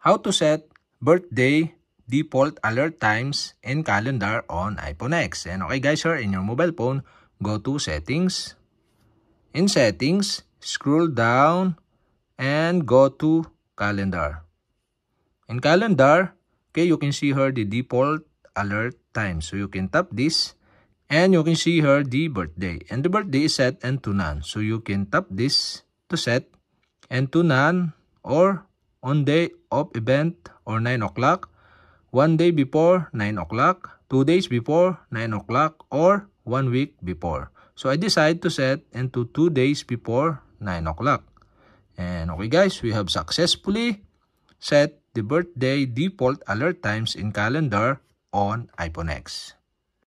How to set birthday default alert times and calendar on iPhone X. And okay guys, here in your mobile phone, go to settings. In settings, scroll down and go to calendar. In calendar, okay, you can see here the default alert time. So you can tap this and you can see here the birthday. And the birthday is set and to none. So you can tap this to set and to none or on day of event or 9 o'clock, one day before 9 o'clock, two days before 9 o'clock, or one week before. So I decide to set into two days before 9 o'clock. And okay guys, we have successfully set the birthday default alert times in calendar on iPhone X.